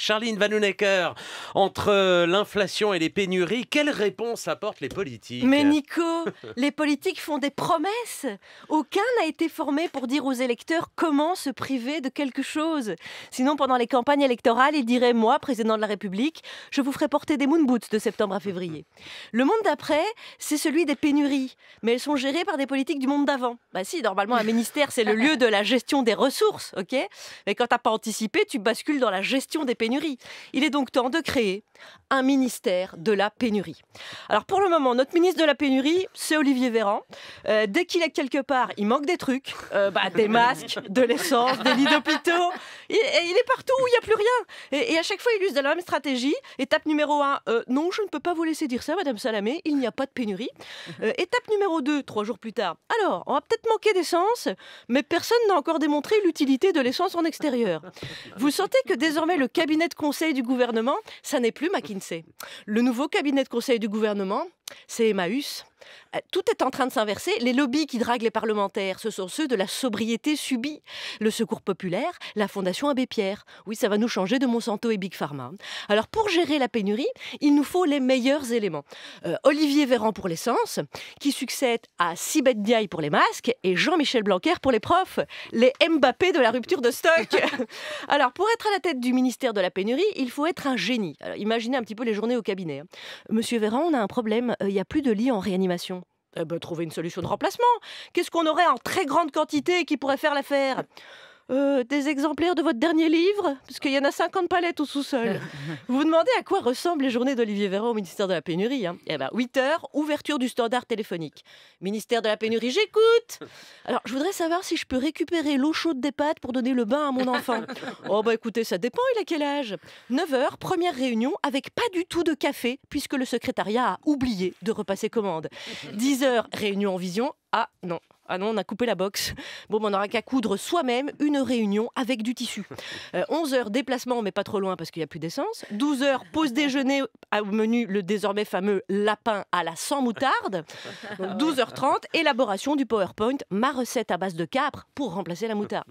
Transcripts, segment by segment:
Charline Vanhoenacker, entre euh, l'inflation et les pénuries, quelle réponse apportent les politiques Mais Nico, les politiques font des promesses. Aucun n'a été formé pour dire aux électeurs comment se priver de quelque chose. Sinon, pendant les campagnes électorales, ils diraient Moi, président de la République, je vous ferai porter des moon boots de septembre à février. Le monde d'après, c'est celui des pénuries. Mais elles sont gérées par des politiques du monde d'avant. Bah si, normalement, un ministère, c'est le lieu de la gestion des ressources, ok Mais quand tu t'as pas anticipé, tu bascules dans la gestion des pénuries pénurie. Il est donc temps de créer un ministère de la pénurie. Alors pour le moment, notre ministre de la pénurie, c'est Olivier Véran. Euh, dès qu'il est quelque part, il manque des trucs, euh, bah, des masques, de l'essence, des lits d'hôpitaux. Il, il, est partout où il n'y a plus rien. Et, à chaque fois, il use de la même stratégie. Étape numéro un, euh, non, je ne peux pas vous laisser dire ça, Madame Salamé, il n'y a pas de pénurie. étape numéro 2, trois jours plus tard, alors, on va peut-être manquer d'essence, mais personne n'a encore démontré l'utilité de l'essence en extérieur. Vous sentez que désormais le cabinet cabinet de conseil du gouvernement, ça n'est plus McKinsey. Le nouveau cabinet de conseil du gouvernement, c'est Emmaüs. Euh, tout est en train de s'inverser. Les lobbies qui draguent les parlementaires, ce sont ceux de la sobriété subie. Le Secours populaire, la Fondation Abbé Pierre. Oui, ça va nous changer de Monsanto et Big Pharma. Alors, pour gérer la pénurie, il nous faut les meilleurs éléments. Euh, Olivier Véran pour l'essence, qui succède à Sibeth Diaye pour les masques et Jean-Michel Blanquer pour les profs. Les Mbappé de la rupture de stock. Alors, pour être à la tête du ministère de la pénurie, il faut être un génie. imaginez un petit peu les journées au cabinet. Hein. Monsieur Véran, on a un problème il euh, n'y a plus de lits en réanimation eh ben, Trouver une solution de remplacement. Qu'est-ce qu'on aurait en très grande quantité qui pourrait faire l'affaire euh, des exemplaires de votre dernier livre Parce qu'il y en a 50 palettes au sous-sol. vous vous demandez à quoi ressemblent les journées d'Olivier Véran au ministère de la Pénurie. Hein? Eh bien, 8 h ouverture du standard téléphonique. Ministère de la Pénurie, j'écoute Alors, je voudrais savoir si je peux récupérer l'eau chaude des pâtes pour donner le bain à mon enfant. oh, bah écoutez, ça dépend, il a quel âge 9 h première réunion avec pas du tout de café, puisque le secrétariat a oublié de repasser commande. 10 h réunion en vision ah non, ah non, on a coupé la box. Bon, ben, on n'aura qu'à coudre soi-même une réunion avec du tissu. 11 euh, heures déplacement, mais pas trop loin parce qu'il n'y a plus d'essence. 12 heures pause déjeuner au menu le désormais fameux lapin à la sans moutarde. 12h30, élaboration du PowerPoint, ma recette à base de capre pour remplacer la moutarde.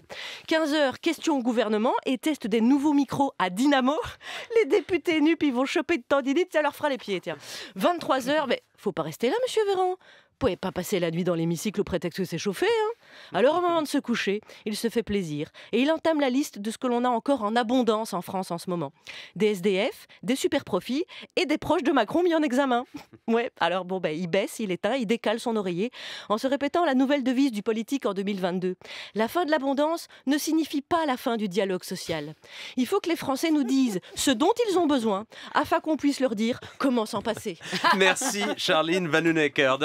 15h, question au gouvernement et test des nouveaux micros à dynamo. Les députés nus ils vont choper de tendinite, ça leur fera les pieds, tiens. 23h, mais faut pas rester là, monsieur Véran pouvez pas passer la nuit dans l'hémicycle au prétexte que c'est chauffé. Hein. Alors au moment de se coucher, il se fait plaisir et il entame la liste de ce que l'on a encore en abondance en France en ce moment. Des SDF, des super profits et des proches de Macron mis en examen. Ouais, alors bon, ben, il baisse, il éteint, il décale son oreiller en se répétant la nouvelle devise du politique en 2022. La fin de l'abondance ne signifie pas la fin du dialogue social. Il faut que les Français nous disent ce dont ils ont besoin afin qu'on puisse leur dire comment s'en passer. Merci Charline Vanunecker.